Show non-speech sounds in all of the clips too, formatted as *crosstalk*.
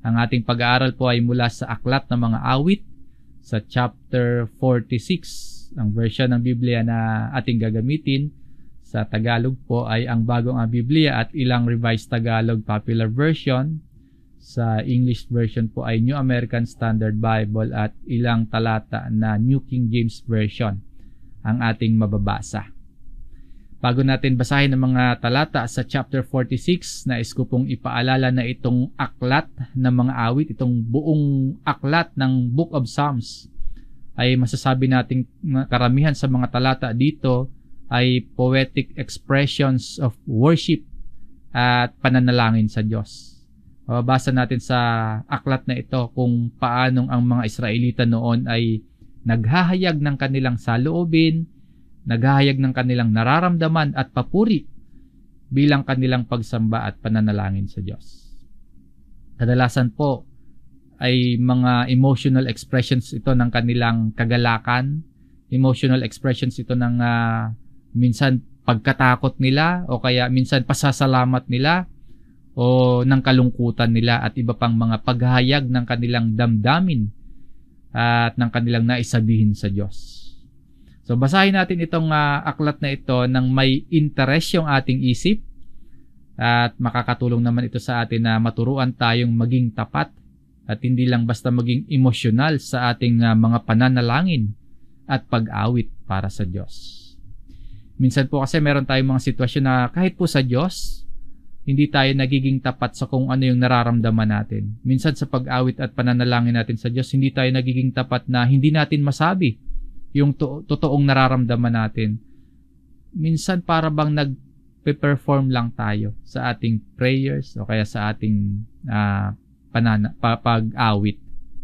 Ang ating pag-aaral po ay mula sa Aklat ng Mga Awit sa chapter 46. Ang version ng Biblia na ating gagamitin sa Tagalog po ay ang Bagong Biblia at ilang Revised Tagalog Popular Version. Sa English version po ay New American Standard Bible at ilang talata na New King James Version ang ating mababasa. Bago natin basahin ang mga talata sa chapter 46, nais ko pong ipaalala na itong aklat ng mga awit, itong buong aklat ng Book of Psalms ay masasabi nating karamihan sa mga talata dito ay poetic expressions of worship at pananalangin sa Diyos. Mababasa natin sa aklat na ito kung paanong ang mga Israelita noon ay naghahayag ng kanilang saloobin, naghahayag ng kanilang nararamdaman at papuri bilang kanilang pagsamba at pananalangin sa Diyos. Kadalasan po ay mga emotional expressions ito ng kanilang kagalakan, emotional expressions ito ng uh, minsan pagkatakot nila o kaya minsan pasasalamat nila o ng kalungkutan nila at iba pang mga paghayag ng kanilang damdamin at ng kanilang naisabihin sa Diyos. So basahin natin itong uh, aklat na ito nang may interest yung ating isip at makakatulong naman ito sa atin na maturuan tayong maging tapat at hindi lang basta maging emosyonal sa ating uh, mga pananalangin at pag-awit para sa Diyos. Minsan po kasi meron tayong mga sitwasyon na kahit po sa Diyos, hindi tayo nagiging tapat sa kung ano yung nararamdaman natin. Minsan sa pag-awit at pananalangin natin sa Diyos, hindi tayo nagiging tapat na hindi natin masabi yung to- totoong nararamdaman natin, minsan para bang nag-perform lang tayo sa ating prayers o kaya sa ating uh, panana- pa- pag-awit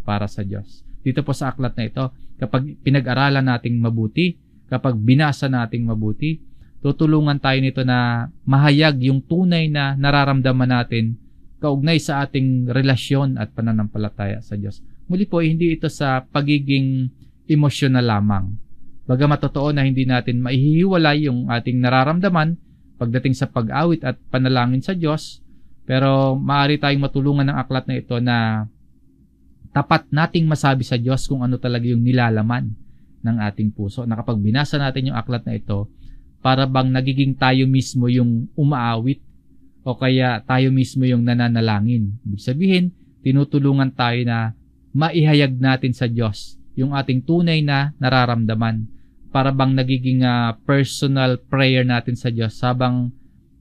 para sa Diyos. Dito po sa aklat na ito, kapag pinag-aralan nating mabuti, kapag binasa nating mabuti, tutulungan tayo nito na mahayag yung tunay na nararamdaman natin kaugnay sa ating relasyon at pananampalataya sa Diyos. Muli po, eh, hindi ito sa pagiging emosyonal lamang. Bagamat totoo na hindi natin maihiwalay yung ating nararamdaman pagdating sa pag-awit at panalangin sa Diyos, pero maaari tayong matulungan ng aklat na ito na tapat nating masabi sa Diyos kung ano talaga yung nilalaman ng ating puso. Na binasa natin yung aklat na ito, para bang nagiging tayo mismo yung umaawit o kaya tayo mismo yung nananalangin. Ibig sabihin, tinutulungan tayo na maihayag natin sa Diyos yung ating tunay na nararamdaman. Para bang nagiging uh, personal prayer natin sa Diyos habang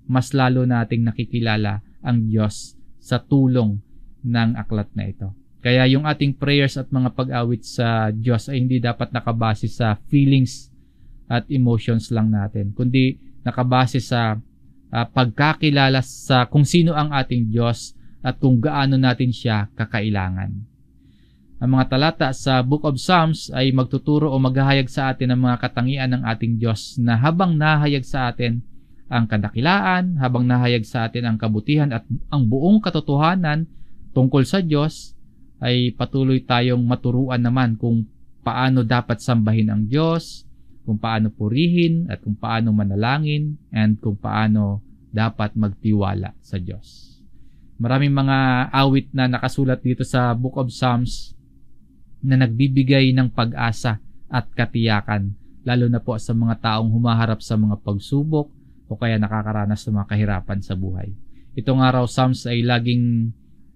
mas lalo nating nakikilala ang Diyos sa tulong ng aklat na ito. Kaya yung ating prayers at mga pag-awit sa Diyos ay hindi dapat nakabase sa feelings at emotions lang natin, kundi nakabase sa uh, pagkakilala sa kung sino ang ating Diyos at kung gaano natin siya kakailangan. Ang mga talata sa Book of Psalms ay magtuturo o maghahayag sa atin ng mga katangian ng ating Diyos na habang nahayag sa atin ang kadakilaan, habang nahayag sa atin ang kabutihan at ang buong katotohanan tungkol sa Diyos, ay patuloy tayong maturuan naman kung paano dapat sambahin ang Diyos, kung paano purihin at kung paano manalangin and kung paano dapat magtiwala sa Diyos. Maraming mga awit na nakasulat dito sa Book of Psalms na nagbibigay ng pag-asa at katiyakan lalo na po sa mga taong humaharap sa mga pagsubok o kaya nakakaranas ng mga kahirapan sa buhay. Itong araw Psalms ay laging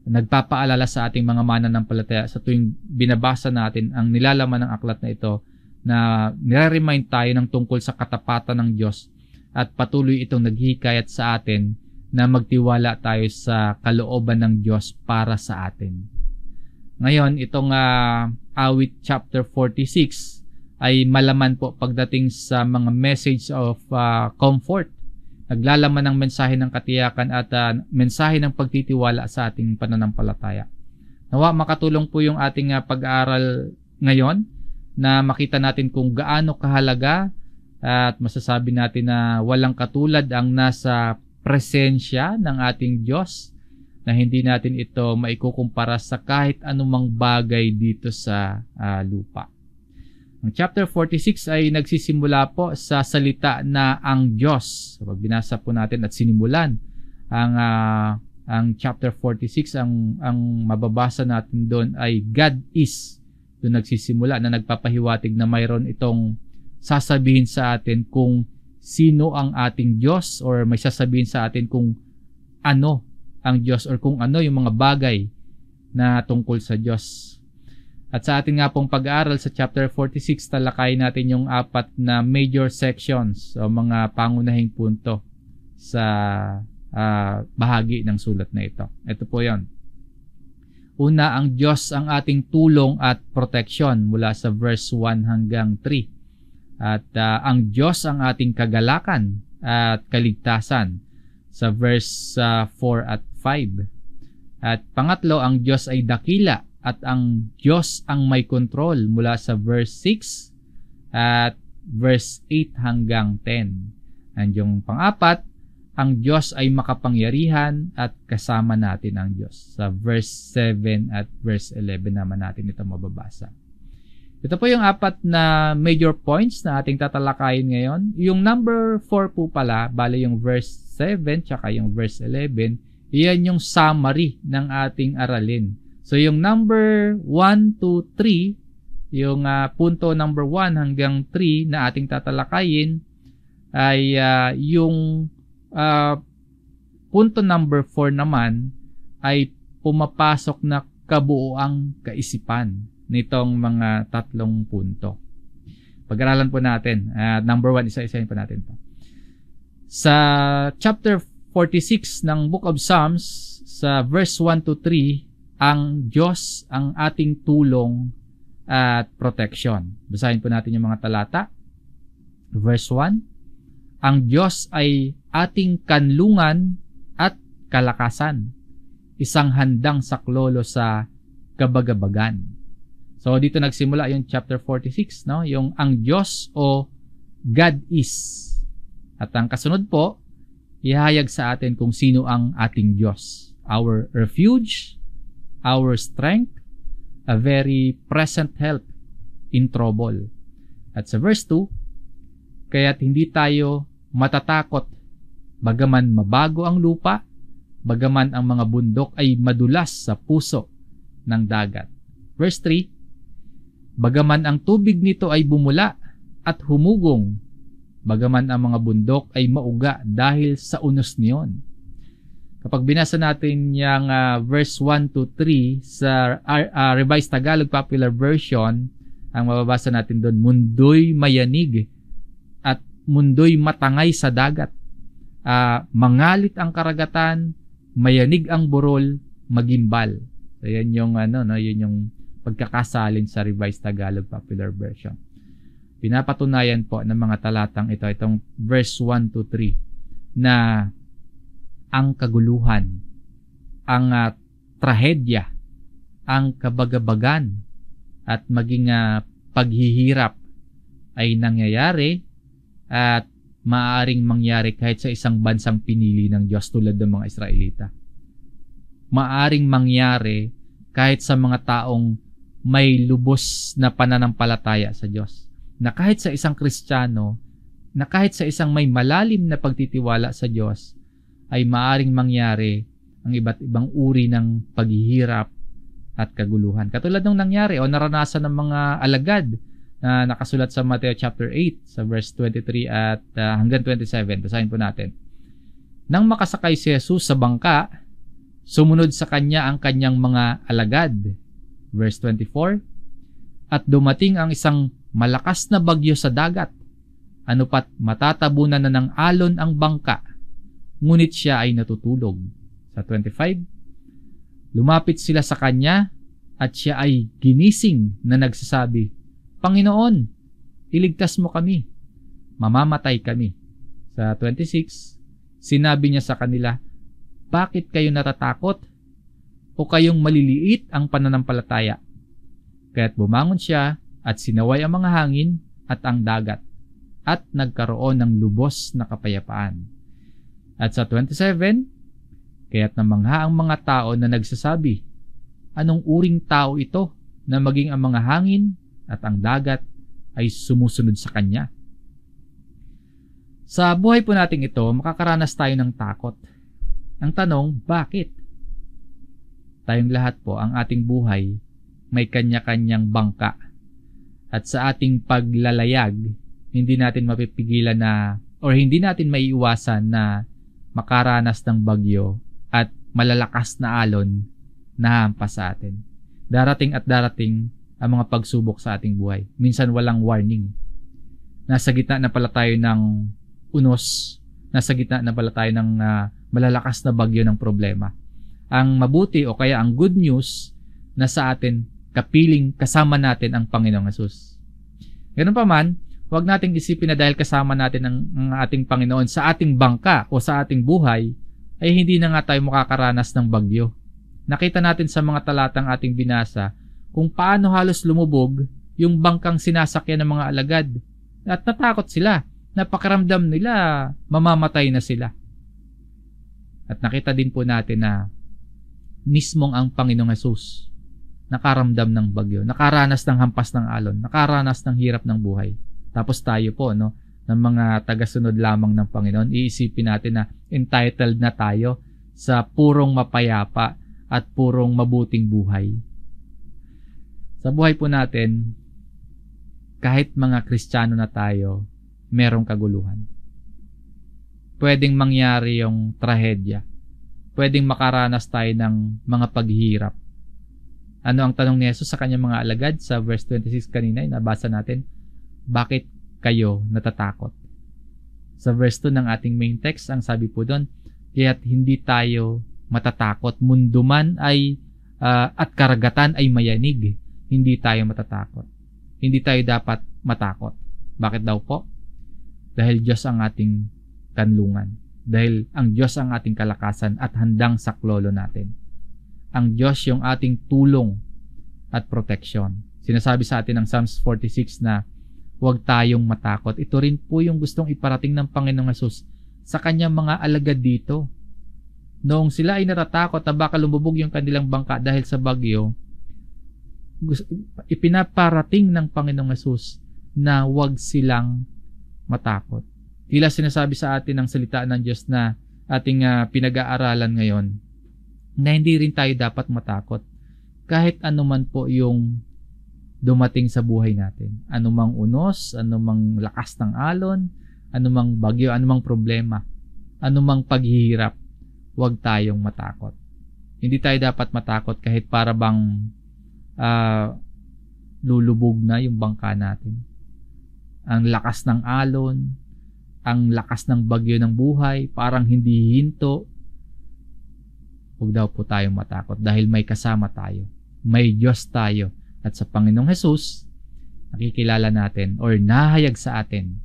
nagpapaalala sa ating mga mananampalataya sa tuwing binabasa natin ang nilalaman ng aklat na ito na nire-remind tayo ng tungkol sa katapatan ng Diyos at patuloy itong naghihikayat sa atin na magtiwala tayo sa kalooban ng Diyos para sa atin. Ngayon, itong uh, awit chapter 46 ay malaman po pagdating sa mga message of uh, comfort. Naglalaman ng mensahe ng katiyakan at uh, mensahe ng pagtitiwala sa ating pananampalataya. Nawa makatulong po yung ating uh, pag-aaral ngayon na makita natin kung gaano kahalaga at masasabi natin na walang katulad ang nasa presensya ng ating Diyos na hindi natin ito maikukumpara sa kahit anumang bagay dito sa uh, lupa. Ang chapter 46 ay nagsisimula po sa salita na ang Diyos. So, pag binasa po natin at sinimulan ang uh, ang chapter 46 ang ang mababasa natin doon ay God is. Doon nagsisimula na nagpapahiwatig na mayroon itong sasabihin sa atin kung sino ang ating Diyos or may sasabihin sa atin kung ano ang Diyos or kung ano yung mga bagay na tungkol sa Diyos. At sa atin nga pong pag-aaral sa chapter 46, talakay natin yung apat na major sections o mga pangunahing punto sa uh, bahagi ng sulat na ito. Ito po yon. Una, ang Diyos ang ating tulong at protection mula sa verse 1 hanggang 3. At uh, ang Diyos ang ating kagalakan at kaligtasan sa verse uh, ah, 4 at 5. At pangatlo, ang Diyos ay dakila at ang Diyos ang may control mula sa verse 6 at verse 8 hanggang 10. And yung pangapat, ang Diyos ay makapangyarihan at kasama natin ang Diyos. Sa verse 7 at verse 11 naman natin ito mababasa. Ito po yung apat na major points na ating tatalakayin ngayon. Yung number 4 po pala, bali yung verse 7 tsaka yung verse 11, Iyan yung summary ng ating aralin. So yung number 1 to 3, yung uh, punto number 1 hanggang 3 na ating tatalakayin ay uh, yung uh, punto number 4 naman ay pumapasok na kabuoang kaisipan nitong mga tatlong punto. Pag-aralan po natin. Uh, number 1, isa-isahin po natin Sa chapter 46 ng Book of Psalms sa verse 1 to 3, ang Diyos ang ating tulong at protection. Basahin po natin yung mga talata. Verse 1, Ang Diyos ay ating kanlungan at kalakasan, isang handang saklolo sa kabagabagan. So dito nagsimula yung chapter 46, no? Yung ang Diyos o God is. At ang kasunod po, ihayag sa atin kung sino ang ating Diyos. Our refuge, our strength, a very present help in trouble. At sa verse 2, kaya't hindi tayo matatakot bagaman mabago ang lupa, bagaman ang mga bundok ay madulas sa puso ng dagat. Verse 3, bagaman ang tubig nito ay bumula at humugong Bagaman ang mga bundok ay mauga dahil sa unos niyon. Kapag binasa natin yung uh, verse 1 to 3 sa uh, uh, Revised Tagalog Popular Version, ang mababasa natin doon, mundoy mayanig at mundoy matangay sa dagat. Uh, mangalit ang karagatan, mayanig ang burol, magimbal. So, yan yung ano, no, yun yung pagkakasalin sa Revised Tagalog Popular Version pinapatunayan po ng mga talatang ito, itong verse 1 to 3, na ang kaguluhan, ang uh, trahedya, ang kabagabagan, at maging uh, paghihirap ay nangyayari at maaaring mangyari kahit sa isang bansang pinili ng Diyos tulad ng mga Israelita. Maaring mangyari kahit sa mga taong may lubos na pananampalataya sa Diyos na kahit sa isang Kristiyano, na kahit sa isang may malalim na pagtitiwala sa Diyos, ay maaring mangyari ang iba't ibang uri ng paghihirap at kaguluhan. Katulad ng nangyari o naranasan ng mga alagad na nakasulat sa Mateo chapter 8 sa verse 23 at uh, hanggang 27. Basahin po natin. Nang makasakay si Jesus sa bangka, sumunod sa kanya ang kanyang mga alagad. Verse 24. At dumating ang isang malakas na bagyo sa dagat, anupat matatabunan na ng alon ang bangka, ngunit siya ay natutulog. Sa 25, lumapit sila sa kanya at siya ay ginising na nagsasabi, Panginoon, iligtas mo kami, mamamatay kami. Sa 26, sinabi niya sa kanila, Bakit kayo natatakot? O kayong maliliit ang pananampalataya? Kaya't bumangon siya at sinaway ang mga hangin at ang dagat at nagkaroon ng lubos na kapayapaan. At sa 27, kaya't namangha ang mga tao na nagsasabi, anong uring tao ito na maging ang mga hangin at ang dagat ay sumusunod sa kanya? Sa buhay po nating ito, makakaranas tayo ng takot. Ang tanong, bakit? Tayong lahat po, ang ating buhay may kanya-kanyang bangka at sa ating paglalayag, hindi natin mapipigilan na or hindi natin maiiwasan na makaranas ng bagyo at malalakas na alon na hampas sa atin. Darating at darating ang mga pagsubok sa ating buhay. Minsan walang warning. Nasa gitna na pala tayo ng unos. Nasa gitna na pala tayo ng uh, malalakas na bagyo ng problema. Ang mabuti o kaya ang good news na sa atin kapiling kasama natin ang Panginoong Hesus. Ganun pa man, huwag nating isipin na dahil kasama natin ang, ang ating Panginoon sa ating bangka o sa ating buhay, ay hindi na nga tayo makakaranas ng bagyo. Nakita natin sa mga talatang ating binasa kung paano halos lumubog yung bangkang sinasakyan ng mga alagad. At natakot sila. Napakaramdam nila, mamamatay na sila. At nakita din po natin na mismong ang Panginoong Hesus nakaramdam ng bagyo, nakaranas ng hampas ng alon, nakaranas ng hirap ng buhay. Tapos tayo po, no, ng mga tagasunod lamang ng Panginoon, iisipin natin na entitled na tayo sa purong mapayapa at purong mabuting buhay. Sa buhay po natin, kahit mga Kristiyano na tayo, merong kaguluhan. Pwedeng mangyari yung trahedya. Pwedeng makaranas tayo ng mga paghihirap. Ano ang tanong ni Jesus sa kanyang mga alagad sa verse 26 kanina, nabasa natin, bakit kayo natatakot? Sa verse 2 ng ating main text, ang sabi po doon, kaya't hindi tayo matatakot. Mundo man ay uh, at karagatan ay mayanig, hindi tayo matatakot. Hindi tayo dapat matakot. Bakit daw po? Dahil Diyos ang ating kanlungan. Dahil ang Diyos ang ating kalakasan at handang saklolo natin ang Diyos yung ating tulong at protection. Sinasabi sa atin ng Psalms 46 na huwag tayong matakot. Ito rin po yung gustong iparating ng Panginoong Yesus sa kanyang mga alagad dito. Noong sila ay natatakot na baka lumubog yung kanilang bangka dahil sa bagyo, ipinaparating ng Panginoong Yesus na huwag silang matakot. Tila sinasabi sa atin ang salita ng Diyos na ating uh, pinag-aaralan ngayon na hindi rin tayo dapat matakot kahit anuman po yung dumating sa buhay natin. Anumang unos, anumang lakas ng alon, anumang bagyo, anumang problema, anumang paghihirap, huwag tayong matakot. Hindi tayo dapat matakot kahit para bang uh, lulubog na yung bangka natin. Ang lakas ng alon, ang lakas ng bagyo ng buhay, parang hindi hinto, Huwag daw po tayong matakot dahil may kasama tayo. May Diyos tayo. At sa Panginoong Jesus, nakikilala natin or nahayag sa atin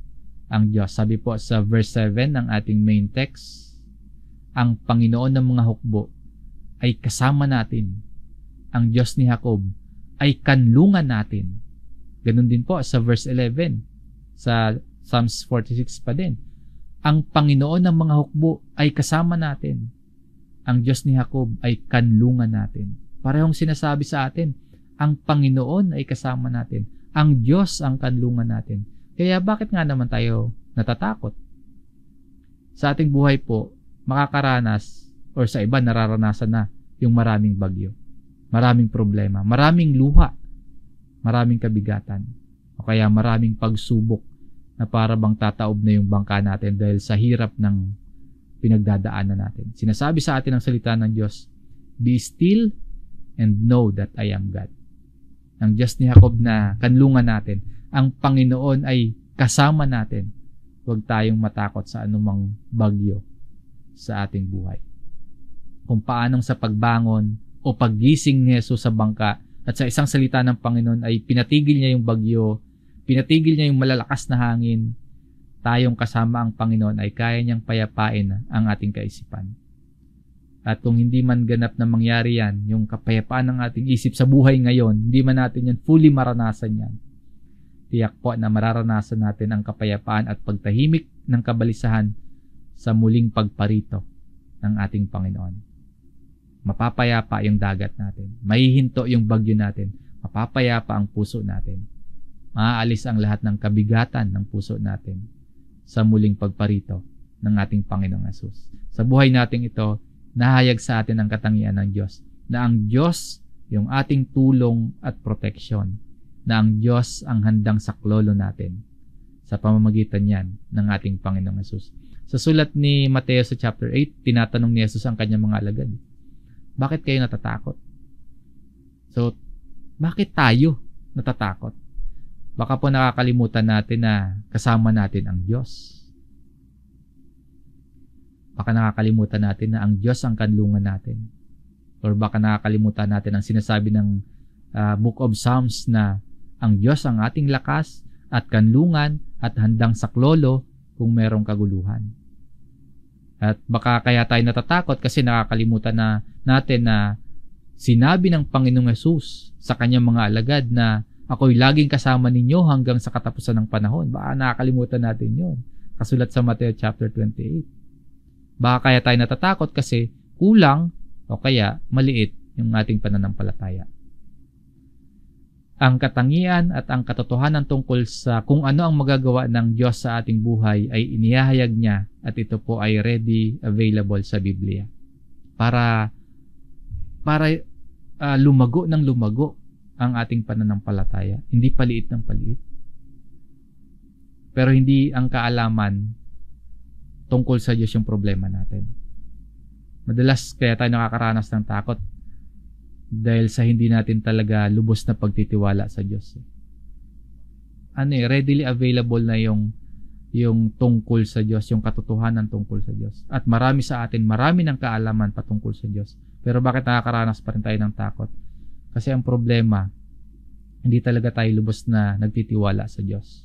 ang Diyos. Sabi po sa verse 7 ng ating main text, ang Panginoon ng mga hukbo ay kasama natin. Ang Diyos ni Jacob ay kanlungan natin. Ganun din po sa verse 11 sa Psalms 46 pa din. Ang Panginoon ng mga hukbo ay kasama natin ang Diyos ni Jacob ay kanlungan natin. Parehong sinasabi sa atin, ang Panginoon ay kasama natin. Ang Diyos ang kanlungan natin. Kaya bakit nga naman tayo natatakot? Sa ating buhay po, makakaranas or sa iba nararanasan na yung maraming bagyo, maraming problema, maraming luha, maraming kabigatan, o kaya maraming pagsubok na para bang tataob na yung bangka natin dahil sa hirap ng pinagdadaanan natin. Sinasabi sa atin ang salita ng Diyos, Be still and know that I am God. Ang Diyos ni Jacob na kanlungan natin, ang Panginoon ay kasama natin. Huwag tayong matakot sa anumang bagyo sa ating buhay. Kung paanong sa pagbangon o paggising ni Jesus sa bangka at sa isang salita ng Panginoon ay pinatigil niya yung bagyo, pinatigil niya yung malalakas na hangin, tayong kasama ang Panginoon ay kaya niyang payapain ang ating kaisipan. At kung hindi man ganap na mangyari yan, yung kapayapaan ng ating isip sa buhay ngayon, hindi man natin yan fully maranasan yan. Tiyak po na mararanasan natin ang kapayapaan at pagtahimik ng kabalisahan sa muling pagparito ng ating Panginoon. Mapapayapa yung dagat natin. Mahihinto yung bagyo natin. Mapapayapa ang puso natin. Maaalis ang lahat ng kabigatan ng puso natin sa muling pagparito ng ating Panginoong Asus. Sa buhay nating ito, nahayag sa atin ang katangian ng Diyos na ang Diyos yung ating tulong at protection na ang Diyos ang handang saklolo natin sa pamamagitan niyan ng ating Panginoong Yesus. Sa sulat ni Mateo sa chapter 8, tinatanong ni Yesus ang kanyang mga alagad, bakit kayo natatakot? So, bakit tayo natatakot? Baka po nakakalimutan natin na kasama natin ang Diyos. Baka nakakalimutan natin na ang Diyos ang kanlungan natin. Or baka nakakalimutan natin ang sinasabi ng uh, Book of Psalms na ang Diyos ang ating lakas at kanlungan at handang saklolo kung merong kaguluhan. At baka kaya tayo natatakot kasi nakakalimutan na natin na sinabi ng Panginoong Yesus sa kanyang mga alagad na Ako'y laging kasama ninyo hanggang sa katapusan ng panahon. Baka nakakalimutan natin yon. Kasulat sa Mateo chapter 28. Baka kaya tayo natatakot kasi kulang o kaya maliit yung ating pananampalataya. Ang katangian at ang katotohanan tungkol sa kung ano ang magagawa ng Diyos sa ating buhay ay inihahayag niya at ito po ay ready available sa Biblia. Para para uh, lumago ng lumago ang ating pananampalataya. Hindi paliit ng paliit. Pero hindi ang kaalaman tungkol sa Diyos yung problema natin. Madalas kaya tayo nakakaranas ng takot dahil sa hindi natin talaga lubos na pagtitiwala sa Diyos. Ano eh, readily available na yung yung tungkol sa Diyos, yung katotohanan tungkol sa Diyos. At marami sa atin, marami ng kaalaman patungkol sa Diyos. Pero bakit nakakaranas pa rin tayo ng takot? Kasi ang problema, hindi talaga tayo lubos na nagtitiwala sa Diyos.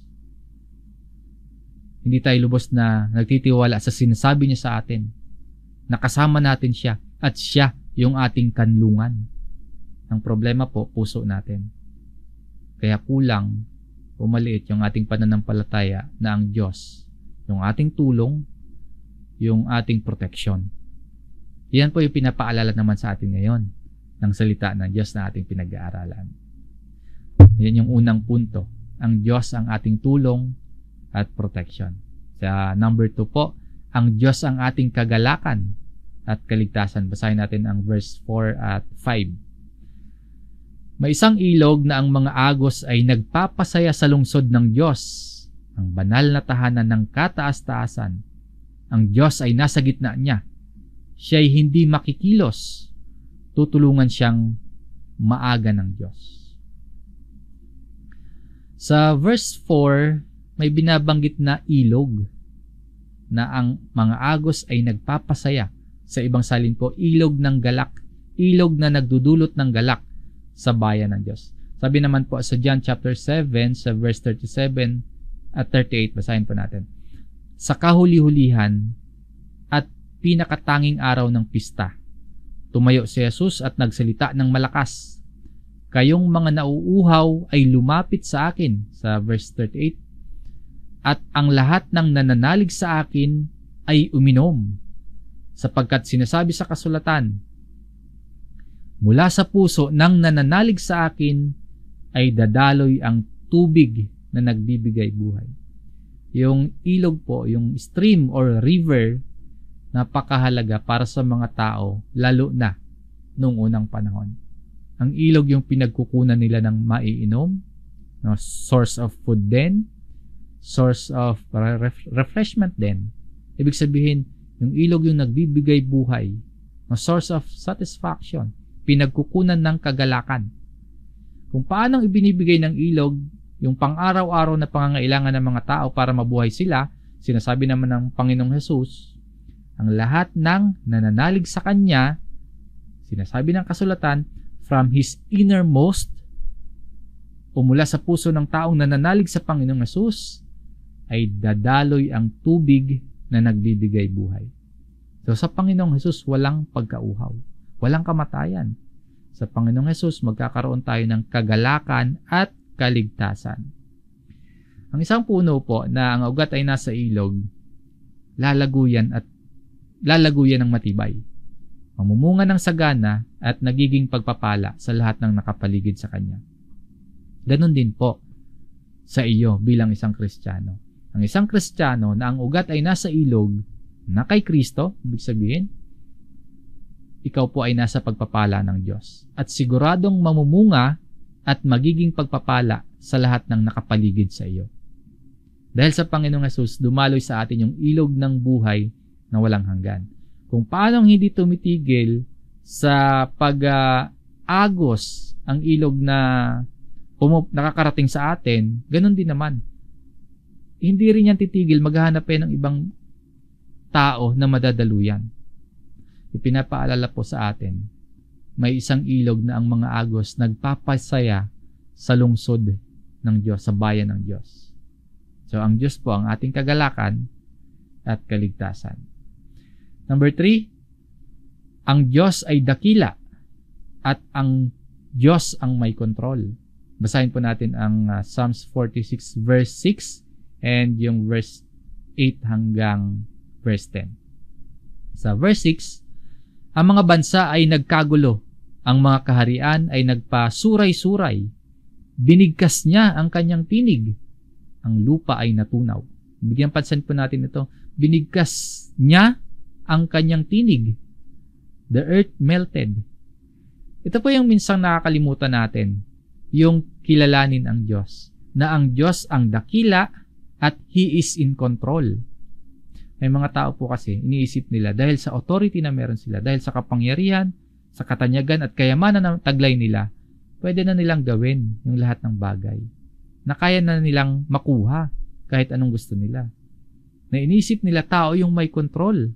Hindi tayo lubos na nagtitiwala sa sinasabi niya sa atin. Nakasama natin siya at siya yung ating kanlungan. Ang problema po, puso natin. Kaya kulang o maliit yung ating pananampalataya na ang Diyos, yung ating tulong, yung ating protection. Yan po yung pinapaalala naman sa atin ngayon ng salita ng Diyos na ating pinag-aaralan. Yan yung unang punto. Ang Diyos ang ating tulong at protection. Sa number 2 po, ang Diyos ang ating kagalakan at kaligtasan. Basahin natin ang verse 4 at 5. May isang ilog na ang mga agos ay nagpapasaya sa lungsod ng Diyos, ang banal na tahanan ng kataas-taasan. Ang Diyos ay nasa gitna niya. Siya ay hindi makikilos tutulungan siyang maaga ng Diyos. Sa verse 4, may binabanggit na ilog na ang mga agos ay nagpapasaya. Sa ibang salin po, ilog ng galak, ilog na nagdudulot ng galak sa bayan ng Diyos. Sabi naman po sa John chapter 7 sa verse 37 at 38, basahin po natin. Sa kahuli-hulihan at pinakatanging araw ng pista, Tumayo si Jesus at nagsalita ng malakas. Kayong mga nauuhaw ay lumapit sa akin, sa verse 38, at ang lahat ng nananalig sa akin ay uminom, sapagkat sinasabi sa kasulatan, Mula sa puso ng nananalig sa akin ay dadaloy ang tubig na nagbibigay buhay. Yung ilog po, yung stream or river napakahalaga para sa mga tao lalo na noong unang panahon. Ang ilog yung pinagkukunan nila ng maiinom, no, source of food din, source of ref- refreshment din. Ibig sabihin, yung ilog yung nagbibigay buhay, no, source of satisfaction, pinagkukunan ng kagalakan. Kung paanong ibinibigay ng ilog yung pang-araw-araw na pangangailangan ng mga tao para mabuhay sila, sinasabi naman ng Panginoong Hesus, ang lahat ng nananalig sa kanya, sinasabi ng kasulatan, from his innermost o mula sa puso ng taong nananalig sa Panginoong Yesus ay dadaloy ang tubig na nagbibigay buhay. So sa Panginoong Yesus walang pagkauhaw, walang kamatayan. Sa Panginoong Yesus magkakaroon tayo ng kagalakan at kaligtasan. Ang isang puno po na ang ugat ay nasa ilog, lalaguyan at lalaguyan ng matibay. Mamumunga ng sagana at nagiging pagpapala sa lahat ng nakapaligid sa kanya. Ganon din po sa iyo bilang isang Kristiyano. Ang isang Kristiyano na ang ugat ay nasa ilog na kay Kristo, ibig sabihin, ikaw po ay nasa pagpapala ng Diyos at siguradong mamumunga at magiging pagpapala sa lahat ng nakapaligid sa iyo. Dahil sa Panginoong Yesus, dumaloy sa atin yung ilog ng buhay na walang hanggan. Kung paano hindi tumitigil sa pag-agos ang ilog na pumup- nakakarating sa atin, ganun din naman. Hindi rin yan titigil, maghahanap pa ng ibang tao na madadaluyan. Ipinapaalala po sa atin, may isang ilog na ang mga agos nagpapasaya sa lungsod ng Diyos, sa bayan ng Diyos. So ang Diyos po ang ating kagalakan at kaligtasan. Number three, ang Diyos ay dakila at ang Diyos ang may control. Basahin po natin ang uh, Psalms 46 verse 6 and yung verse 8 hanggang verse 10. Sa verse 6, ang mga bansa ay nagkagulo, ang mga kaharian ay nagpasuray-suray. Binigkas niya ang kanyang tinig, ang lupa ay natunaw. Bigyan pansin po natin ito, binigkas niya ang kanyang tinig. The earth melted. Ito po yung minsang nakakalimutan natin, yung kilalanin ang Diyos, na ang Diyos ang dakila at He is in control. May mga tao po kasi, iniisip nila dahil sa authority na meron sila, dahil sa kapangyarihan, sa katanyagan at kayamanan ng taglay nila, pwede na nilang gawin yung lahat ng bagay na kaya na nilang makuha kahit anong gusto nila. Na iniisip nila tao yung may control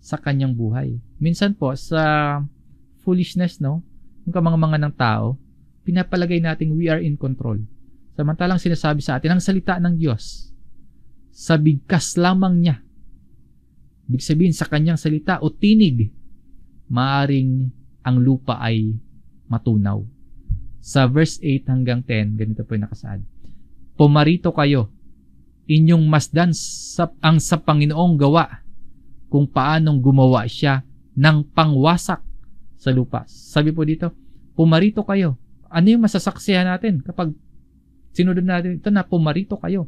sa kanyang buhay. Minsan po sa foolishness no, yung kamangamangan ng tao, pinapalagay nating we are in control. Samantalang sinasabi sa atin ang salita ng Diyos sa bigkas lamang niya. Ibig sabihin sa kanyang salita o tinig, maaring ang lupa ay matunaw. Sa verse 8 hanggang 10, ganito po yung nakasaad. Pumarito kayo, inyong masdan sa, ang sa Panginoong gawa kung paanong gumawa siya ng pangwasak sa lupa. Sabi po dito, pumarito kayo. Ano yung masasaksihan natin kapag sinunod natin ito na pumarito kayo?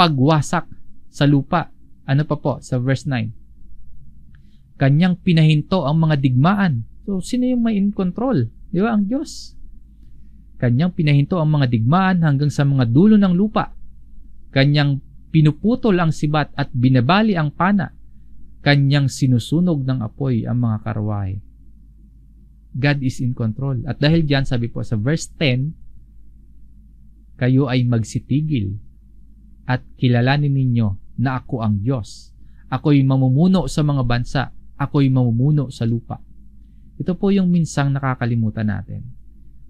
Pagwasak sa lupa. Ano pa po sa verse 9? Kanyang pinahinto ang mga digmaan. So, sino yung may in control? Di ba? Ang Diyos. Kanyang pinahinto ang mga digmaan hanggang sa mga dulo ng lupa. Kanyang pinuputol ang sibat at binabali ang pana Kanyang sinusunog ng apoy ang mga karwahe. God is in control. At dahil diyan, sabi po sa verse 10, kayo ay magsitigil at kilalanin ninyo na ako ang Diyos. Ako'y mamumuno sa mga bansa. Ako'y mamumuno sa lupa. Ito po yung minsang nakakalimutan natin.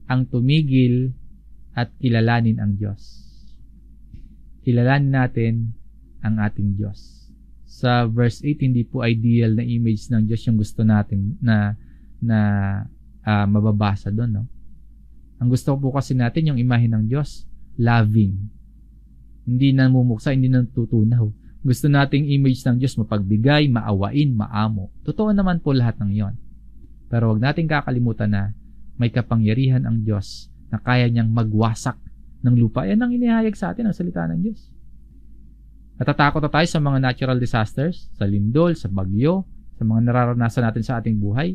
Ang tumigil at kilalanin ang Diyos. Kilalanin natin ang ating Diyos sa verse 8 hindi po ideal na image ng Diyos yung gusto natin na na uh, mababasa doon no. Ang gusto po kasi natin yung imahe ng Diyos, loving. Hindi namumuksa, hindi natutunaw. Gusto nating image ng Diyos mapagbigay, maawain, maamo. Totoo naman po lahat ng 'yon. Pero wag nating kakalimutan na may kapangyarihan ang Diyos na kaya niyang magwasak ng lupa. Yan ang inihayag sa atin ang salita ng Diyos. Natatakot na tayo sa mga natural disasters, sa lindol, sa bagyo, sa mga nararanasan natin sa ating buhay.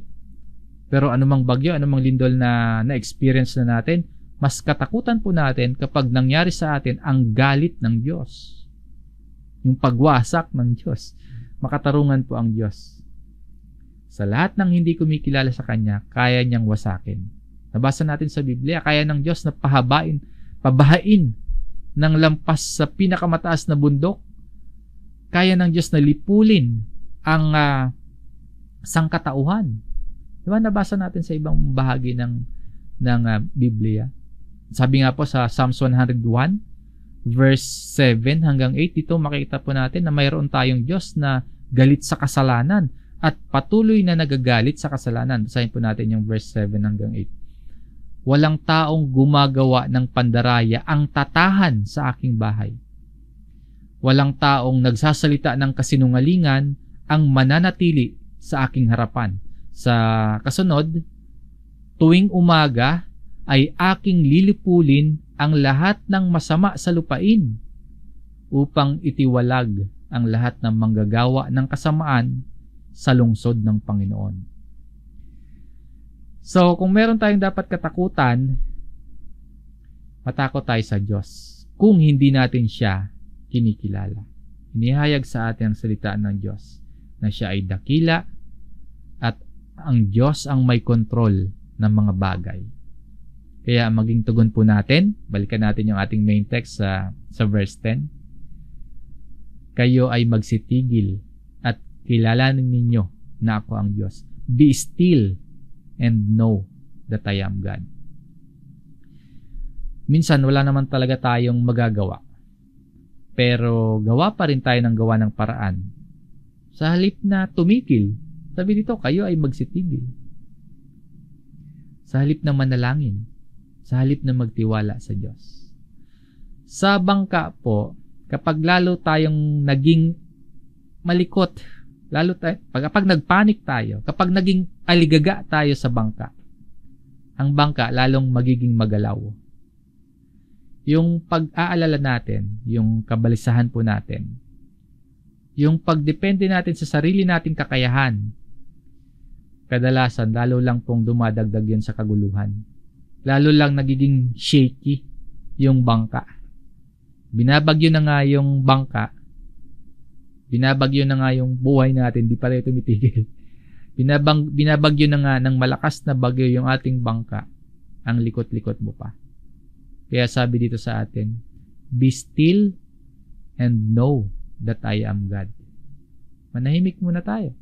Pero anumang bagyo, anumang lindol na na-experience na natin, mas katakutan po natin kapag nangyari sa atin ang galit ng Diyos. Yung pagwasak ng Diyos. Makatarungan po ang Diyos. Sa lahat ng hindi kumikilala sa Kanya, kaya niyang wasakin. Nabasa natin sa Biblia, kaya ng Diyos na pahabain, pabahain ng lampas sa pinakamataas na bundok kaya ng Diyos na lipulin ang uh, sangkatauhan. Diba nabasa natin sa ibang bahagi ng ng uh, Biblia. Sabi nga po sa Psalms 101 verse 7 hanggang 8 dito makikita po natin na mayroon tayong Diyos na galit sa kasalanan at patuloy na nagagalit sa kasalanan. Basahin po natin yung verse 7 hanggang 8. Walang taong gumagawa ng pandaraya ang tatahan sa aking bahay Walang taong nagsasalita ng kasinungalingan ang mananatili sa aking harapan. Sa kasunod, tuwing umaga ay aking lilipulin ang lahat ng masama sa lupain upang itiwalag ang lahat ng manggagawa ng kasamaan sa lungsod ng Panginoon. So, kung meron tayong dapat katakutan, matakot tayo sa Diyos kung hindi natin siya kinikilala. Inihayag sa atin ang salita ng Diyos na siya ay dakila at ang Diyos ang may kontrol ng mga bagay. Kaya maging tugon po natin, balikan natin yung ating main text sa, sa verse 10. Kayo ay magsitigil at kilalanin ninyo na ako ang Diyos. Be still and know that I am God. Minsan wala naman talaga tayong magagawa pero gawa pa rin tayo ng gawa ng paraan. Sa halip na tumikil, sabi dito, kayo ay magsitigil. Sa halip na manalangin, sa halip na magtiwala sa Diyos. Sa bangka po, kapag lalo tayong naging malikot, lalo tayo, pag, kapag nagpanik tayo, kapag naging aligaga tayo sa bangka, ang bangka lalong magiging magalaw yung pag-aalala natin, yung kabalisahan po natin, yung pagdepende natin sa sarili nating kakayahan, kadalasan lalo lang pong dumadagdag yun sa kaguluhan. Lalo lang nagiging shaky yung bangka. Binabagyo na nga yung bangka, binabagyo na nga yung buhay natin, di pa ito mitigil. *laughs* Binabang, binabagyo na nga ng malakas na bagyo yung ating bangka, ang likot-likot mo pa. Kaya sabi dito sa atin, Be still and know that I am God. Manahimik muna tayo.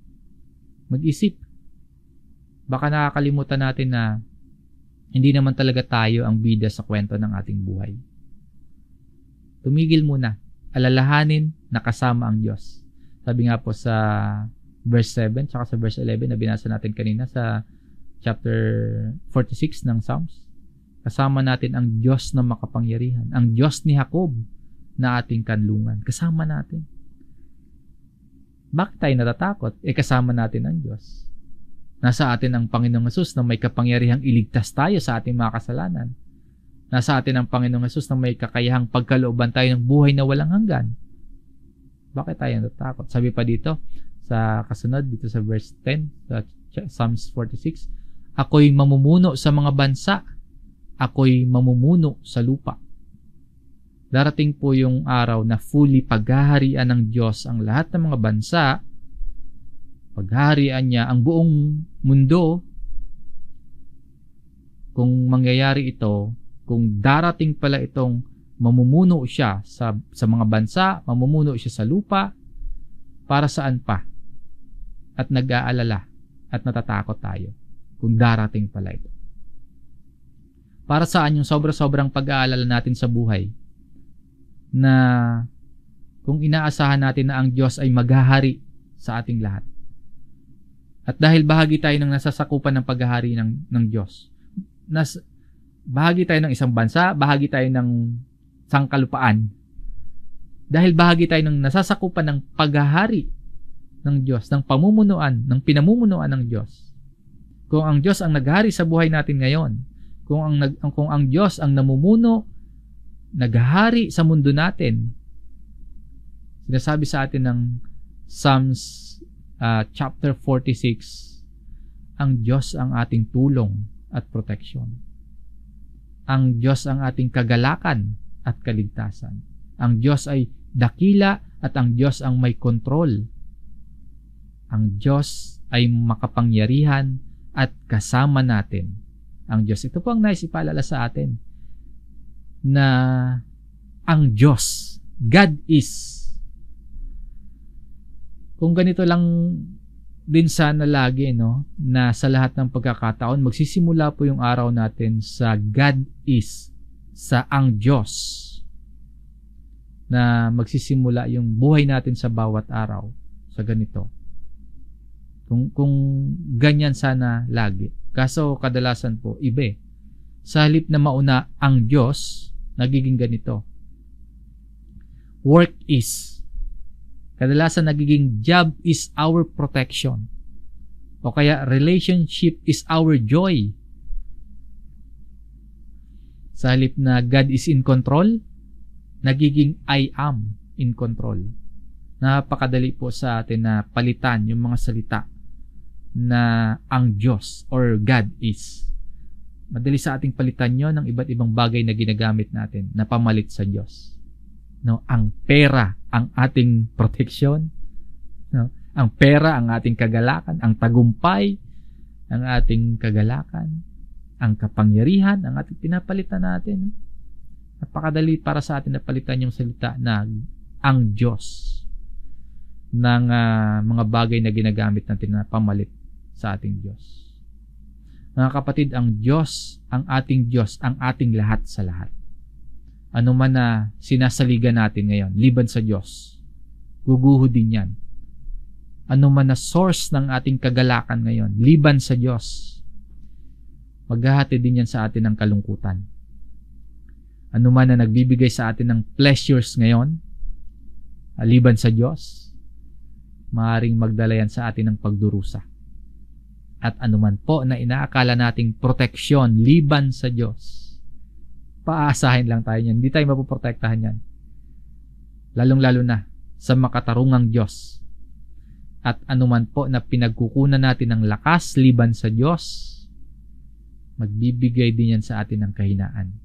Mag-isip. Baka nakakalimutan natin na hindi naman talaga tayo ang bida sa kwento ng ating buhay. Tumigil muna. Alalahanin na kasama ang Diyos. Sabi nga po sa verse 7 tsaka sa verse 11 na binasa natin kanina sa chapter 46 ng Psalms Kasama natin ang Diyos na makapangyarihan, ang Diyos ni Jacob na ating kanlungan. Kasama natin. Bakit tayo natatakot? E kasama natin ang Diyos. Nasa atin ang Panginoong Yesus na may kapangyarihang iligtas tayo sa ating mga kasalanan. Nasa atin ang Panginoong Yesus na may kakayahang pagkalooban tayo ng buhay na walang hanggan. Bakit tayo natatakot? Sabi pa dito sa kasunod, dito sa verse 10, sa Psalms 46, Ako'y mamumuno sa mga bansa ako'y mamumuno sa lupa. Darating po yung araw na fully paghaharian ng Diyos ang lahat ng mga bansa, paghaharian niya ang buong mundo. Kung mangyayari ito, kung darating pala itong mamumuno siya sa, sa mga bansa, mamumuno siya sa lupa, para saan pa? At nag-aalala at natatakot tayo kung darating pala ito para saan yung sobra-sobrang pag-aalala natin sa buhay na kung inaasahan natin na ang Diyos ay maghahari sa ating lahat. At dahil bahagi tayo ng nasasakupan ng paghahari ng, ng Diyos, nas, bahagi tayo ng isang bansa, bahagi tayo ng sangkalupaan. Dahil bahagi tayo ng nasasakupan ng paghahari ng Diyos, ng pamumunuan, ng pinamumunuan ng Diyos. Kung ang Diyos ang naghari sa buhay natin ngayon, kung ang, nag, kung ang Diyos ang namumuno, naghahari sa mundo natin, sinasabi sa atin ng Psalms uh, chapter 46, ang Diyos ang ating tulong at protection. Ang Diyos ang ating kagalakan at kaligtasan. Ang Diyos ay dakila at ang Diyos ang may kontrol. Ang Diyos ay makapangyarihan at kasama natin ang Diyos. Ito po ang nais ipaalala sa atin na ang Diyos, God is. Kung ganito lang din sana lagi no na sa lahat ng pagkakataon magsisimula po yung araw natin sa God is sa ang Diyos na magsisimula yung buhay natin sa bawat araw sa ganito kung, kung ganyan sana lagi. Kaso kadalasan po, iba eh. Sa halip na mauna ang Diyos, nagiging ganito. Work is. Kadalasan nagiging job is our protection. O kaya relationship is our joy. Sa halip na God is in control, nagiging I am in control. Napakadali po sa atin na palitan yung mga salita na ang Diyos or God is. Madali sa ating palitan yon ng iba't ibang bagay na ginagamit natin na pamalit sa Diyos. No, ang pera ang ating *laughs* protection. No, ang pera ang ating kagalakan, ang tagumpay ang ating kagalakan, ang kapangyarihan ang ating pinapalitan natin. napakadali para sa atin na palitan yung salita na ang Diyos ng uh, mga bagay na ginagamit natin na pamalit sa ating Diyos. Mga kapatid, ang Diyos, ang ating Diyos, ang ating lahat sa lahat. Ano man na sinasaligan natin ngayon, liban sa Diyos, guguho din yan. Ano man na source ng ating kagalakan ngayon, liban sa Diyos, maghahati din yan sa atin ng kalungkutan. Ano man na nagbibigay sa atin ng pleasures ngayon, ah, liban sa Diyos, maaaring magdala yan sa atin ng pagdurusa at anuman po na inaakala nating proteksyon liban sa Diyos, paasahin lang tayo niyan. Hindi tayo mapoprotektahan niyan. Lalong-lalo na sa makatarungang Diyos. At anuman po na pinagkukunan natin ng lakas liban sa Diyos, magbibigay din yan sa atin ng kahinaan.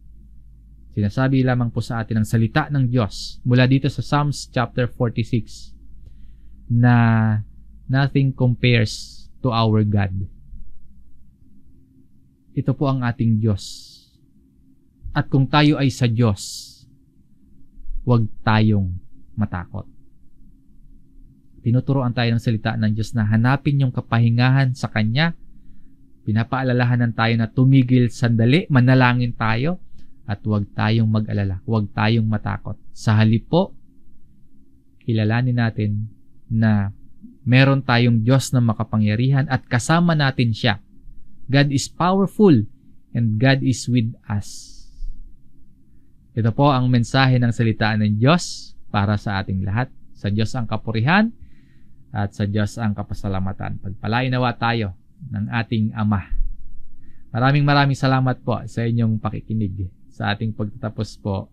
Sinasabi lamang po sa atin ang salita ng Diyos mula dito sa Psalms chapter 46 na nothing compares to our God. Ito po ang ating Diyos. At kung tayo ay sa Diyos, huwag tayong matakot. Tinuturoan tayo ng salita ng Diyos na hanapin yung kapahingahan sa Kanya. Pinapaalalahanan tayo na tumigil sandali, manalangin tayo, at huwag tayong mag-alala, huwag tayong matakot. Sa halip po, kilalanin natin na Meron tayong Diyos na makapangyarihan at kasama natin siya. God is powerful and God is with us. Ito po ang mensahe ng salitaan ng Diyos para sa ating lahat. Sa Diyos ang kapurihan at sa Diyos ang kapasalamatan. Pagpalainawa tayo ng ating Ama. Maraming maraming salamat po sa inyong pakikinig sa ating pagtatapos po.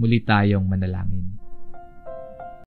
Muli tayong manalangin.